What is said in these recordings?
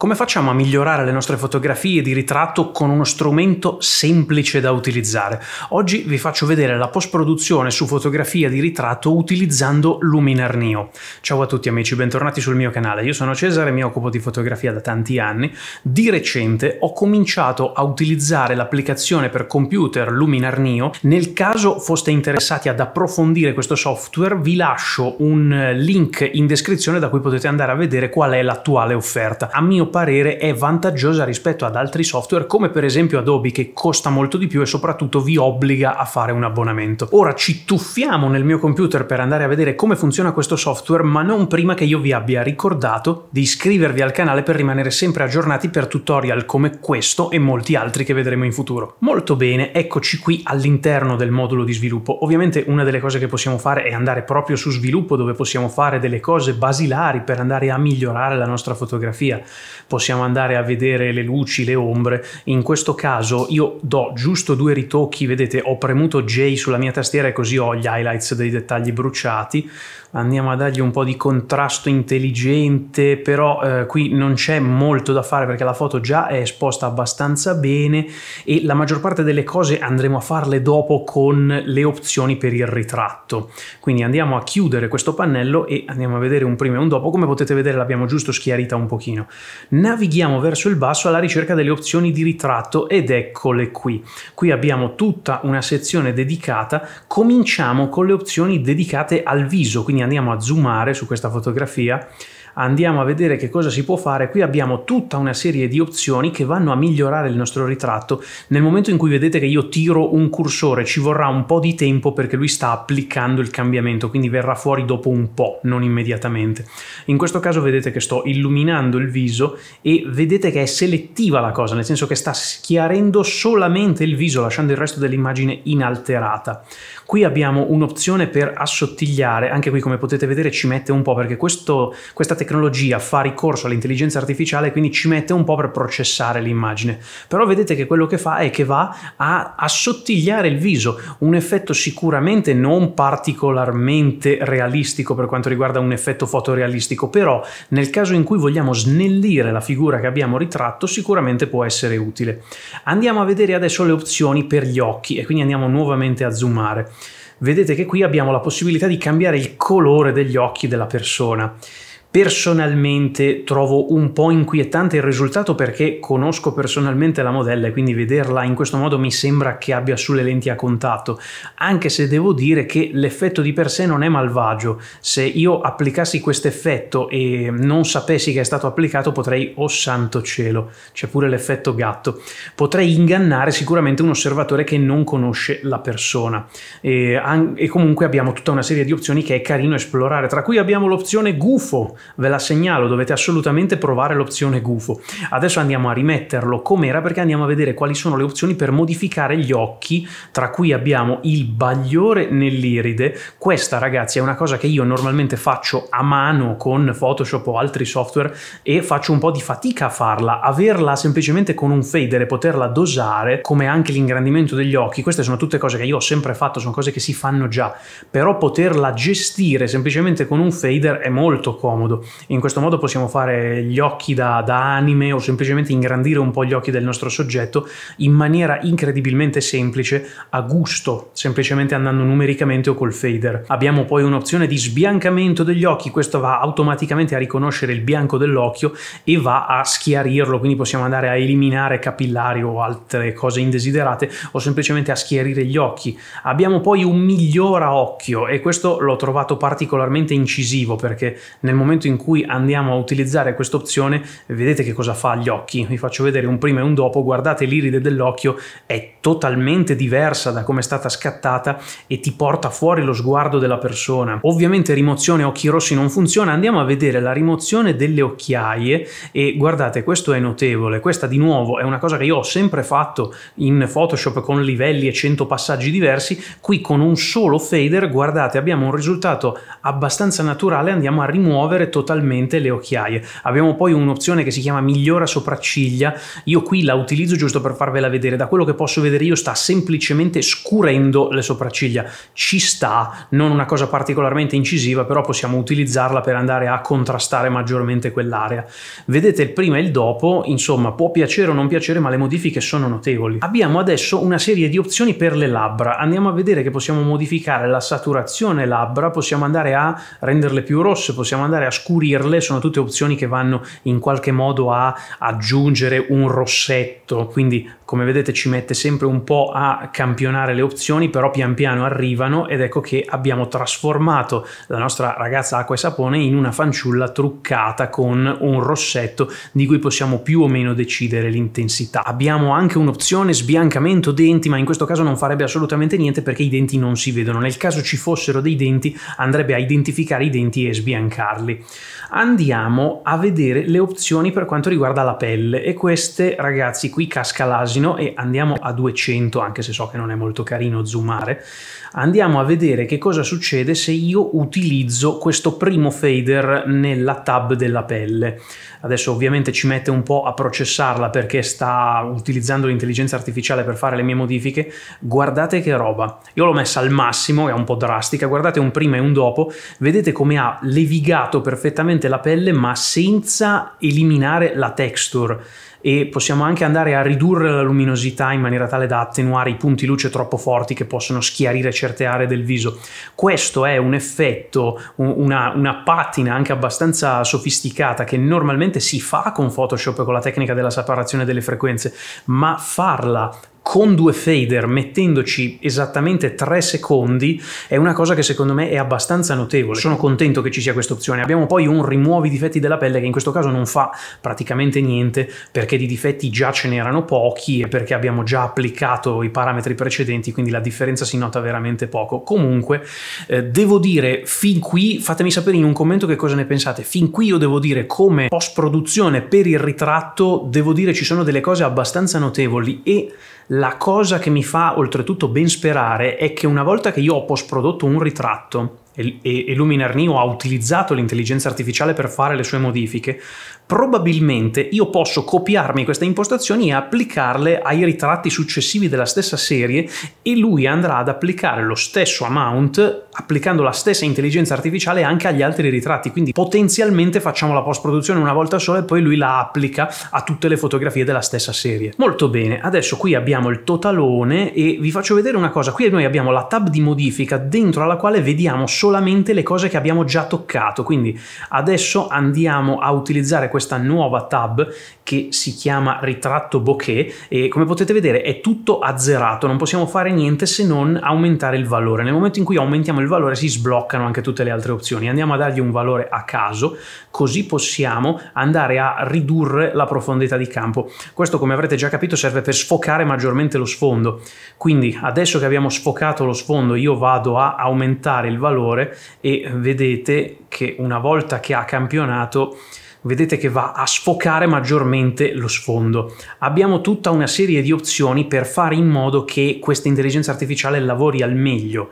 Come facciamo a migliorare le nostre fotografie di ritratto con uno strumento semplice da utilizzare? Oggi vi faccio vedere la post-produzione su fotografia di ritratto utilizzando Luminar Neo. Ciao a tutti amici, bentornati sul mio canale. Io sono Cesare, mi occupo di fotografia da tanti anni. Di recente ho cominciato a utilizzare l'applicazione per computer Luminar Neo. Nel caso foste interessati ad approfondire questo software, vi lascio un link in descrizione da cui potete andare a vedere qual è l'attuale offerta. A mio parere è vantaggiosa rispetto ad altri software come per esempio Adobe che costa molto di più e soprattutto vi obbliga a fare un abbonamento. Ora ci tuffiamo nel mio computer per andare a vedere come funziona questo software ma non prima che io vi abbia ricordato di iscrivervi al canale per rimanere sempre aggiornati per tutorial come questo e molti altri che vedremo in futuro. Molto bene, eccoci qui all'interno del modulo di sviluppo. Ovviamente una delle cose che possiamo fare è andare proprio su sviluppo dove possiamo fare delle cose basilari per andare a migliorare la nostra fotografia possiamo andare a vedere le luci, le ombre. In questo caso io do giusto due ritocchi, vedete ho premuto J sulla mia tastiera e così ho gli highlights dei dettagli bruciati andiamo a dargli un po' di contrasto intelligente, però eh, qui non c'è molto da fare perché la foto già è esposta abbastanza bene e la maggior parte delle cose andremo a farle dopo con le opzioni per il ritratto. Quindi andiamo a chiudere questo pannello e andiamo a vedere un prima e un dopo. Come potete vedere l'abbiamo giusto schiarita un pochino. Navighiamo verso il basso alla ricerca delle opzioni di ritratto ed eccole qui. Qui abbiamo tutta una sezione dedicata. Cominciamo con le opzioni dedicate al viso, quindi quindi andiamo a zoomare su questa fotografia andiamo a vedere che cosa si può fare, qui abbiamo tutta una serie di opzioni che vanno a migliorare il nostro ritratto. Nel momento in cui vedete che io tiro un cursore ci vorrà un po' di tempo perché lui sta applicando il cambiamento, quindi verrà fuori dopo un po', non immediatamente. In questo caso vedete che sto illuminando il viso e vedete che è selettiva la cosa, nel senso che sta schiarendo solamente il viso, lasciando il resto dell'immagine inalterata. Qui abbiamo un'opzione per assottigliare, anche qui come potete vedere ci mette un po' perché questo, questa tecnologia tecnologia fa ricorso all'intelligenza artificiale, quindi ci mette un po' per processare l'immagine. Però vedete che quello che fa è che va a assottigliare il viso, un effetto sicuramente non particolarmente realistico per quanto riguarda un effetto fotorealistico, però nel caso in cui vogliamo snellire la figura che abbiamo ritratto sicuramente può essere utile. Andiamo a vedere adesso le opzioni per gli occhi e quindi andiamo nuovamente a zoomare vedete che qui abbiamo la possibilità di cambiare il colore degli occhi della persona. Personalmente trovo un po' inquietante il risultato perché conosco personalmente la modella e quindi vederla in questo modo mi sembra che abbia sulle lenti a contatto, anche se devo dire che l'effetto di per sé non è malvagio. Se io applicassi questo effetto e non sapessi che è stato applicato potrei, oh santo cielo, c'è pure l'effetto gatto, potrei ingannare sicuramente un osservatore che non conosce la persona. E, e comunque abbiamo tutta una serie di opzioni che è carino esplorare, tra cui abbiamo l'opzione gufo Ve la segnalo, dovete assolutamente provare l'opzione gufo. Adesso andiamo a rimetterlo com'era perché andiamo a vedere quali sono le opzioni per modificare gli occhi, tra cui abbiamo il bagliore nell'iride. Questa ragazzi è una cosa che io normalmente faccio a mano con Photoshop o altri software e faccio un po' di fatica a farla. Averla semplicemente con un fader e poterla dosare, come anche l'ingrandimento degli occhi, queste sono tutte cose che io ho sempre fatto, sono cose che si fanno già, però poterla gestire semplicemente con un fader è molto comodo modo. In questo modo possiamo fare gli occhi da, da anime o semplicemente ingrandire un po' gli occhi del nostro soggetto in maniera incredibilmente semplice, a gusto, semplicemente andando numericamente o col fader. Abbiamo poi un'opzione di sbiancamento degli occhi, questo va automaticamente a riconoscere il bianco dell'occhio e va a schiarirlo, quindi possiamo andare a eliminare capillari o altre cose indesiderate o semplicemente a schiarire gli occhi. Abbiamo poi un migliora occhio e questo l'ho trovato particolarmente incisivo perché nel momento momento in cui andiamo a utilizzare questa opzione vedete che cosa fa agli occhi, vi faccio vedere un prima e un dopo, guardate l'iride dell'occhio è totalmente diversa da come è stata scattata e ti porta fuori lo sguardo della persona. Ovviamente rimozione occhi rossi non funziona, andiamo a vedere la rimozione delle occhiaie e guardate questo è notevole, questa di nuovo è una cosa che io ho sempre fatto in Photoshop con livelli e 100 passaggi diversi, qui con un solo fader guardate abbiamo un risultato abbastanza naturale, andiamo a rimuovere totalmente le occhiaie. Abbiamo poi un'opzione che si chiama migliora sopracciglia, io qui la utilizzo giusto per farvela vedere, da quello che posso vedere io sta semplicemente scurendo le sopracciglia, ci sta, non una cosa particolarmente incisiva, però possiamo utilizzarla per andare a contrastare maggiormente quell'area. Vedete il prima e il dopo, insomma può piacere o non piacere, ma le modifiche sono notevoli. Abbiamo adesso una serie di opzioni per le labbra, andiamo a vedere che possiamo modificare la saturazione labbra, possiamo andare a renderle più rosse, possiamo andare a trascurirle sono tutte opzioni che vanno in qualche modo a aggiungere un rossetto, quindi come vedete ci mette sempre un po' a campionare le opzioni, però pian piano arrivano ed ecco che abbiamo trasformato la nostra ragazza acqua e sapone in una fanciulla truccata con un rossetto di cui possiamo più o meno decidere l'intensità. Abbiamo anche un'opzione sbiancamento denti, ma in questo caso non farebbe assolutamente niente perché i denti non si vedono. Nel caso ci fossero dei denti andrebbe a identificare i denti e sbiancarli. Andiamo a vedere le opzioni per quanto riguarda la pelle e queste ragazzi qui casca l'asino asino e andiamo a 200, anche se so che non è molto carino zoomare, andiamo a vedere che cosa succede se io utilizzo questo primo fader nella tab della pelle. Adesso ovviamente ci mette un po' a processarla perché sta utilizzando l'intelligenza artificiale per fare le mie modifiche. Guardate che roba. Io l'ho messa al massimo, è un po' drastica, guardate un prima e un dopo, vedete come ha levigato perfettamente la pelle ma senza eliminare la texture e possiamo anche andare a ridurre la luminosità in maniera tale da attenuare i punti luce troppo forti che possono schiarire certe aree del viso. Questo è un effetto, una, una patina anche abbastanza sofisticata che normalmente si fa con Photoshop con la tecnica della separazione delle frequenze, ma farla con due fader mettendoci esattamente tre secondi è una cosa che secondo me è abbastanza notevole. Sono contento che ci sia questa opzione. Abbiamo poi un rimuovi difetti della pelle che in questo caso non fa praticamente niente perché di difetti già ce n'erano pochi e perché abbiamo già applicato i parametri precedenti, quindi la differenza si nota veramente poco. Comunque eh, devo dire fin qui, fatemi sapere in un commento che cosa ne pensate. Fin qui io devo dire come post produzione per il ritratto, devo dire ci sono delle cose abbastanza notevoli e la cosa che mi fa oltretutto ben sperare è che una volta che io ho post prodotto un ritratto e, e Luminarnio ha utilizzato l'intelligenza artificiale per fare le sue modifiche, probabilmente io posso copiarmi queste impostazioni e applicarle ai ritratti successivi della stessa serie e lui andrà ad applicare lo stesso amount applicando la stessa intelligenza artificiale anche agli altri ritratti, quindi potenzialmente facciamo la post produzione una volta sola e poi lui la applica a tutte le fotografie della stessa serie. Molto bene, adesso qui abbiamo il totalone e vi faccio vedere una cosa, qui noi abbiamo la tab di modifica dentro alla quale vediamo solo solamente le cose che abbiamo già toccato. Quindi adesso andiamo a utilizzare questa nuova tab che si chiama ritratto bokeh e come potete vedere è tutto azzerato, non possiamo fare niente se non aumentare il valore. Nel momento in cui aumentiamo il valore si sbloccano anche tutte le altre opzioni. Andiamo a dargli un valore a caso, così possiamo andare a ridurre la profondità di campo. Questo come avrete già capito serve per sfocare maggiormente lo sfondo. Quindi adesso che abbiamo sfocato lo sfondo io vado a aumentare il valore migliore e vedete che una volta che ha campionato vedete che va a sfocare maggiormente lo sfondo. Abbiamo tutta una serie di opzioni per fare in modo che questa intelligenza artificiale lavori al meglio.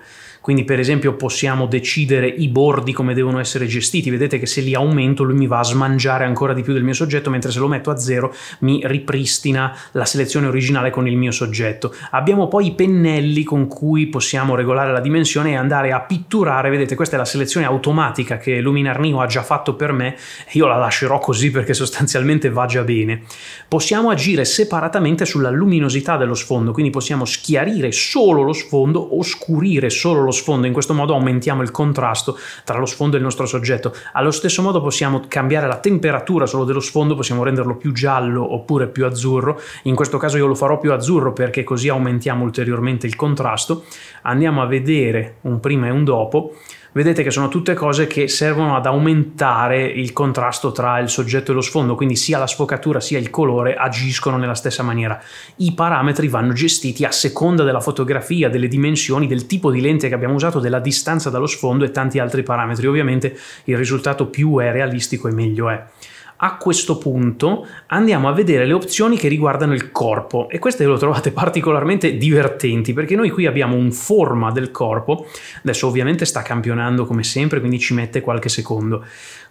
Quindi per esempio possiamo decidere i bordi come devono essere gestiti. Vedete che se li aumento lui mi va a smangiare ancora di più del mio soggetto, mentre se lo metto a zero mi ripristina la selezione originale con il mio soggetto. Abbiamo poi i pennelli con cui possiamo regolare la dimensione e andare a pitturare. Vedete, questa è la selezione automatica che Luminar Neo ha già fatto per me. Io la lascerò così perché sostanzialmente va già bene. Possiamo agire separatamente sulla luminosità dello sfondo, quindi possiamo schiarire solo lo sfondo, oscurire solo lo sfondo sfondo, in questo modo aumentiamo il contrasto tra lo sfondo e il nostro soggetto. Allo stesso modo possiamo cambiare la temperatura solo dello sfondo, possiamo renderlo più giallo oppure più azzurro, in questo caso io lo farò più azzurro perché così aumentiamo ulteriormente il contrasto. Andiamo a vedere un prima e un dopo vedete che sono tutte cose che servono ad aumentare il contrasto tra il soggetto e lo sfondo, quindi sia la sfocatura sia il colore agiscono nella stessa maniera. I parametri vanno gestiti a seconda della fotografia, delle dimensioni, del tipo di lente che abbiamo usato, della distanza dallo sfondo e tanti altri parametri. Ovviamente il risultato più è realistico e meglio è a questo punto andiamo a vedere le opzioni che riguardano il corpo e queste lo trovate particolarmente divertenti perché noi qui abbiamo un forma del corpo, adesso ovviamente sta campionando come sempre quindi ci mette qualche secondo,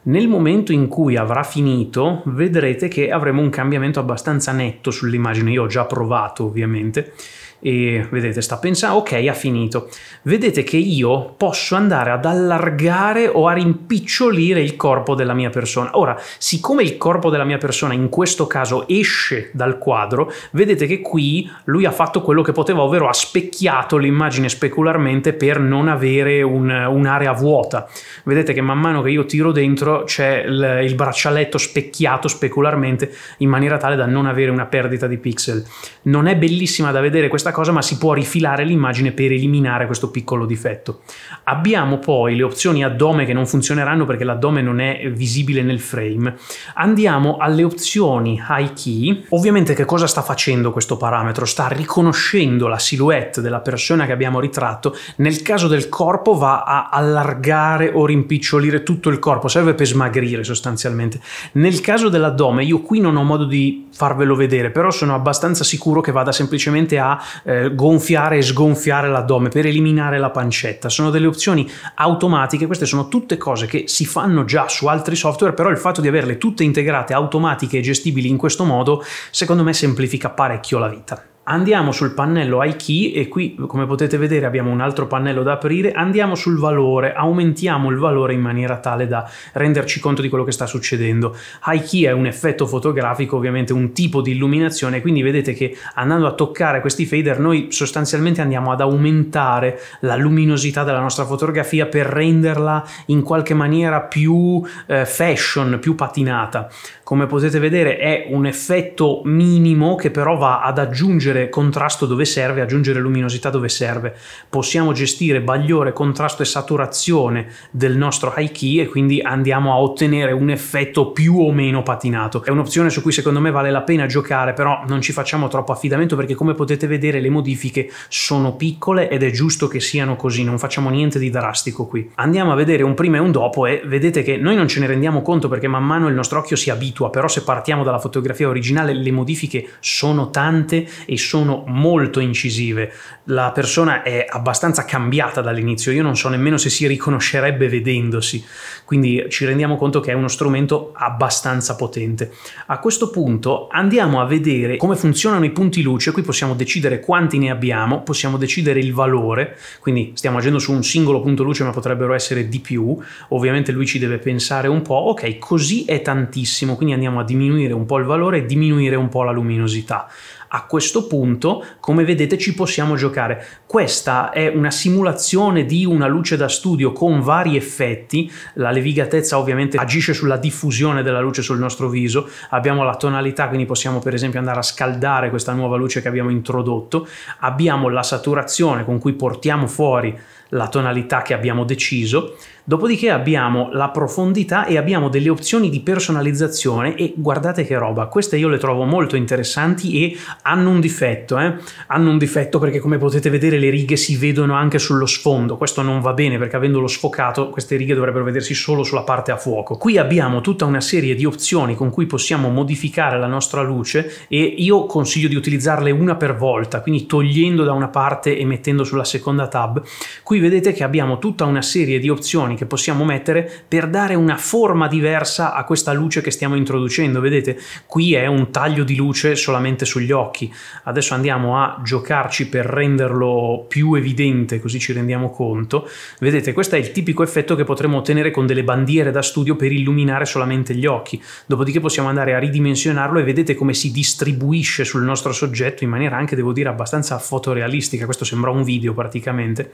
nel momento in cui avrà finito vedrete che avremo un cambiamento abbastanza netto sull'immagine, io ho già provato ovviamente e vedete sta pensando ok ha finito vedete che io posso andare ad allargare o a rimpicciolire il corpo della mia persona ora siccome il corpo della mia persona in questo caso esce dal quadro vedete che qui lui ha fatto quello che poteva ovvero ha specchiato l'immagine specularmente per non avere un'area vuota vedete che man mano che io tiro dentro dietro c'è il, il braccialetto specchiato specularmente in maniera tale da non avere una perdita di pixel. Non è bellissima da vedere questa cosa, ma si può rifilare l'immagine per eliminare questo piccolo difetto. Abbiamo poi le opzioni addome che non funzioneranno perché l'addome non è visibile nel frame. Andiamo alle opzioni high key. Ovviamente che cosa sta facendo questo parametro? Sta riconoscendo la silhouette della persona che abbiamo ritratto. Nel caso del corpo va a allargare o rimpicciolire tutto il corpo, serve per smagrire sostanzialmente. Nel caso dell'addome, io qui non ho modo di farvelo vedere, però sono abbastanza sicuro che vada semplicemente a eh, gonfiare e sgonfiare l'addome per eliminare la pancetta. Sono delle opzioni automatiche, queste sono tutte cose che si fanno già su altri software, però il fatto di averle tutte integrate, automatiche e gestibili in questo modo, secondo me semplifica parecchio la vita. Andiamo sul pannello key e qui come potete vedere abbiamo un altro pannello da aprire, andiamo sul valore, aumentiamo il valore in maniera tale da renderci conto di quello che sta succedendo. key è un effetto fotografico, ovviamente un tipo di illuminazione, quindi vedete che andando a toccare questi fader noi sostanzialmente andiamo ad aumentare la luminosità della nostra fotografia per renderla in qualche maniera più eh, fashion, più patinata. Come potete vedere è un effetto minimo che però va ad aggiungere aggiungere contrasto dove serve, aggiungere luminosità dove serve. Possiamo gestire bagliore, contrasto e saturazione del nostro high key e quindi andiamo a ottenere un effetto più o meno patinato. È un'opzione su cui secondo me vale la pena giocare, però non ci facciamo troppo affidamento perché come potete vedere le modifiche sono piccole ed è giusto che siano così, non facciamo niente di drastico qui. Andiamo a vedere un prima e un dopo e vedete che noi non ce ne rendiamo conto perché man mano il nostro occhio si abitua, però se partiamo dalla fotografia originale le modifiche sono tante e sono sono molto incisive. La persona è abbastanza cambiata dall'inizio, io non so nemmeno se si riconoscerebbe vedendosi, quindi ci rendiamo conto che è uno strumento abbastanza potente. A questo punto andiamo a vedere come funzionano i punti luce, qui possiamo decidere quanti ne abbiamo, possiamo decidere il valore, quindi stiamo agendo su un singolo punto luce ma potrebbero essere di più, ovviamente lui ci deve pensare un po', ok così è tantissimo, quindi andiamo a diminuire un po' il valore e diminuire un po' la luminosità. A questo punto, come vedete, ci possiamo giocare. Questa è una simulazione di una luce da studio con vari effetti. La levigatezza ovviamente agisce sulla diffusione della luce sul nostro viso. Abbiamo la tonalità, quindi possiamo per esempio andare a scaldare questa nuova luce che abbiamo introdotto. Abbiamo la saturazione con cui portiamo fuori la tonalità che abbiamo deciso, dopodiché abbiamo la profondità e abbiamo delle opzioni di personalizzazione e guardate che roba, queste io le trovo molto interessanti e hanno un difetto, eh? hanno un difetto perché come potete vedere le righe si vedono anche sullo sfondo, questo non va bene perché avendolo sfocato queste righe dovrebbero vedersi solo sulla parte a fuoco. Qui abbiamo tutta una serie di opzioni con cui possiamo modificare la nostra luce e io consiglio di utilizzarle una per volta, quindi togliendo da una parte e mettendo sulla seconda tab. Qui qui vedete che abbiamo tutta una serie di opzioni che possiamo mettere per dare una forma diversa a questa luce che stiamo introducendo. Vedete, qui è un taglio di luce solamente sugli occhi. Adesso andiamo a giocarci per renderlo più evidente, così ci rendiamo conto. Vedete, questo è il tipico effetto che potremmo ottenere con delle bandiere da studio per illuminare solamente gli occhi. Dopodiché possiamo andare a ridimensionarlo e vedete come si distribuisce sul nostro soggetto in maniera anche, devo dire, abbastanza fotorealistica. Questo sembra un video praticamente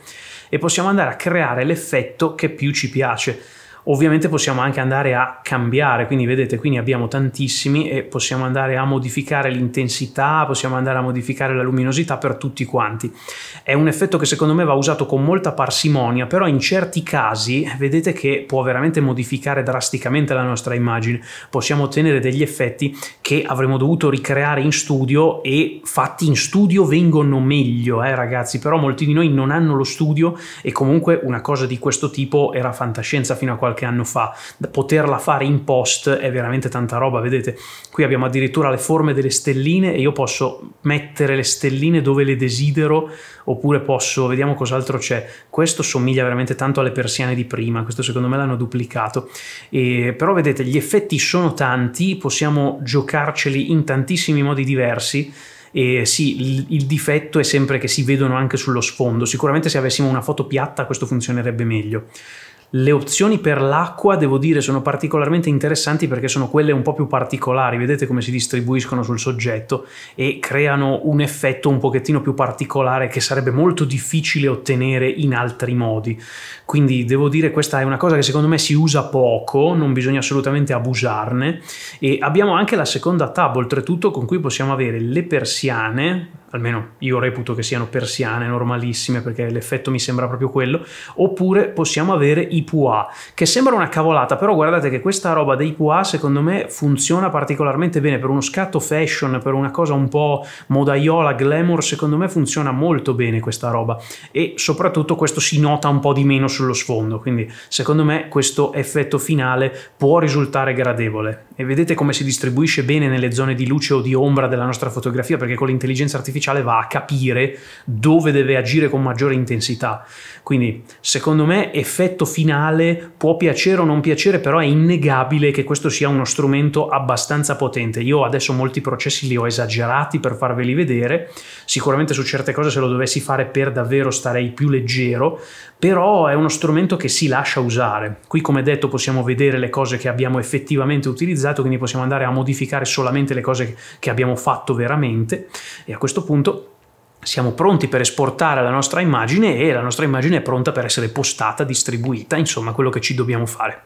e possiamo andare a creare l'effetto che più ci piace. Ovviamente possiamo anche andare a cambiare, quindi vedete qui ne abbiamo tantissimi e possiamo andare a modificare l'intensità, possiamo andare a modificare la luminosità per tutti quanti. È un effetto che secondo me va usato con molta parsimonia, però in certi casi vedete che può veramente modificare drasticamente la nostra immagine. Possiamo ottenere degli effetti che avremmo dovuto ricreare in studio e fatti in studio vengono meglio, eh ragazzi, però molti di noi non hanno lo studio e comunque una cosa di questo tipo era fantascienza fino a qualche qualche anno fa, poterla fare in post è veramente tanta roba, vedete? Qui abbiamo addirittura le forme delle stelline e io posso mettere le stelline dove le desidero oppure posso, vediamo cos'altro c'è, questo somiglia veramente tanto alle persiane di prima, questo secondo me l'hanno duplicato, e, però vedete gli effetti sono tanti, possiamo giocarceli in tantissimi modi diversi, e sì, il, il, difetto è sempre che si vedono anche sullo sfondo. Sicuramente se avessimo una foto piatta questo funzionerebbe meglio. Le opzioni per l'acqua, devo dire, sono particolarmente interessanti perché sono quelle un po' più particolari, vedete come si distribuiscono sul soggetto e creano un effetto un pochettino più particolare che sarebbe molto difficile ottenere in altri modi. Quindi devo dire questa è una cosa che secondo me si usa poco, non bisogna assolutamente abusarne e abbiamo anche la seconda tab oltretutto con cui possiamo avere le persiane almeno io reputo che siano persiane normalissime perché l'effetto mi sembra proprio quello, oppure possiamo avere i IPUA, che sembra una cavolata, però guardate che questa roba dei IPUA secondo me funziona particolarmente bene per uno scatto fashion, per una cosa un po' modaiola, glamour, secondo me funziona molto bene questa roba e soprattutto questo si nota un po' di meno sullo sfondo, quindi secondo me questo effetto finale può risultare gradevole e vedete come si distribuisce bene nelle zone di luce o di ombra della nostra fotografia perché con l'intelligenza artificiale artificiale va a capire dove deve agire con maggiore intensità. Quindi, secondo me, effetto finale può piacere o non piacere, però è innegabile che questo sia uno strumento abbastanza potente. Io adesso molti processi li ho esagerati per farveli vedere. Sicuramente su certe cose, se lo dovessi fare per davvero, starei più leggero, però è uno strumento che si lascia usare. Qui, come detto, possiamo vedere le cose che abbiamo effettivamente utilizzato, quindi possiamo andare a modificare solamente le cose che abbiamo fatto veramente. E a questo punto punto siamo pronti per esportare la nostra immagine e la nostra immagine è pronta per essere postata, distribuita, insomma quello che ci dobbiamo fare.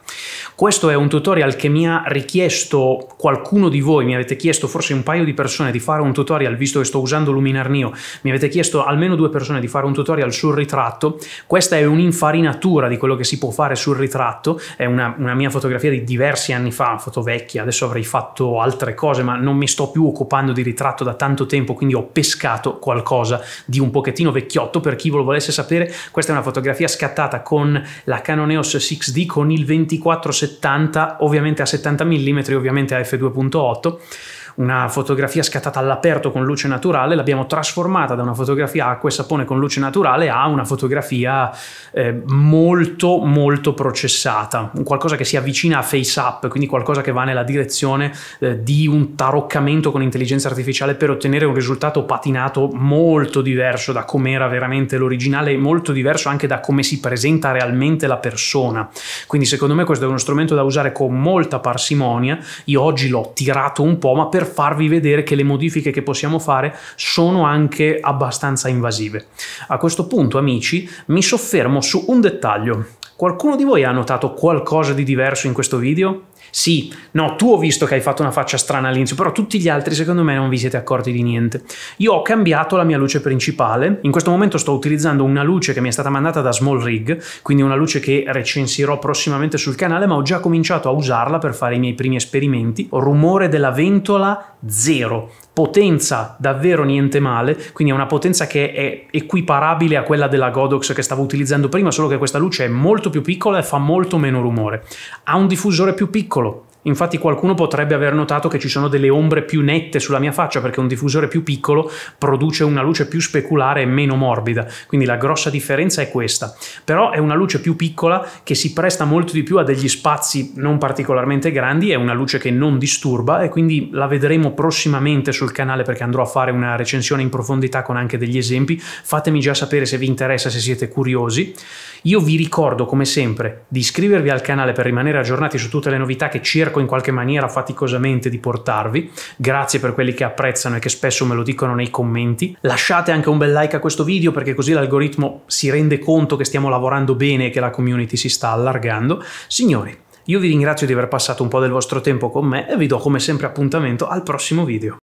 Questo è un tutorial che mi ha richiesto qualcuno di voi, mi avete chiesto forse un paio di persone di fare un tutorial, visto che sto usando Luminar Neo, mi avete chiesto almeno due persone di fare un tutorial sul ritratto, questa è un'infarinatura di quello che si può fare sul ritratto, è una, una mia fotografia di diversi anni fa, foto vecchia, adesso avrei fatto altre cose ma non mi sto più occupando di ritratto da tanto tempo, quindi ho pescato qualcosa qualcosa di un pochettino vecchiotto per chi lo volesse sapere questa è una fotografia scattata con la Canon EOS 6D con il 2470 ovviamente a 70 mm ovviamente a f2.8 una fotografia scattata all'aperto con luce naturale, l'abbiamo trasformata da una fotografia acqua e sapone con luce naturale a una fotografia eh, molto molto processata, qualcosa che si avvicina a face up, quindi qualcosa che va nella direzione eh, di un taroccamento con intelligenza artificiale per ottenere un risultato patinato molto diverso da come era veramente l'originale molto diverso anche da come si presenta realmente la persona. Quindi secondo me questo è uno strumento da usare con molta parsimonia, io oggi l'ho tirato un po', ma per farvi vedere che le modifiche che possiamo fare sono anche abbastanza invasive. A questo punto, amici, mi soffermo su un dettaglio Qualcuno di voi ha notato qualcosa di diverso in questo video? Sì, no, tu ho visto che hai fatto una faccia strana all'inizio, però tutti gli altri secondo me non vi siete accorti di niente. Io ho cambiato la mia luce principale, in questo momento sto utilizzando una luce che mi è stata mandata da Small Rig, quindi una luce che recensirò prossimamente sul canale, ma ho già cominciato a usarla per fare i miei primi esperimenti. rumore della ventola zero, potenza davvero niente male, quindi è una potenza che è equiparabile a quella della Godox che stavo utilizzando prima, solo che questa luce è molto più piccola e fa molto meno rumore. Ha un diffusore più piccolo, Infatti qualcuno potrebbe aver notato che ci sono delle ombre più nette sulla mia faccia perché un diffusore più piccolo produce una luce più speculare e meno morbida. Quindi la grossa differenza è questa. Però è una luce più piccola che si presta molto di più a degli spazi non particolarmente grandi, è una luce che non disturba e quindi la vedremo prossimamente sul canale perché andrò a fare una recensione in profondità con anche degli esempi. Fatemi già sapere se vi interessa, se siete curiosi. Io vi ricordo come sempre di iscrivervi al canale per rimanere aggiornati su tutte le novità che cerco in qualche maniera faticosamente di portarvi. Grazie per quelli che apprezzano e che spesso me lo dicono nei commenti. Lasciate anche un bel like a questo video perché così l'algoritmo si rende conto che stiamo lavorando bene e che la community si sta allargando. Signori, io vi ringrazio di aver passato un po' del vostro tempo con me e vi do come sempre appuntamento al prossimo video.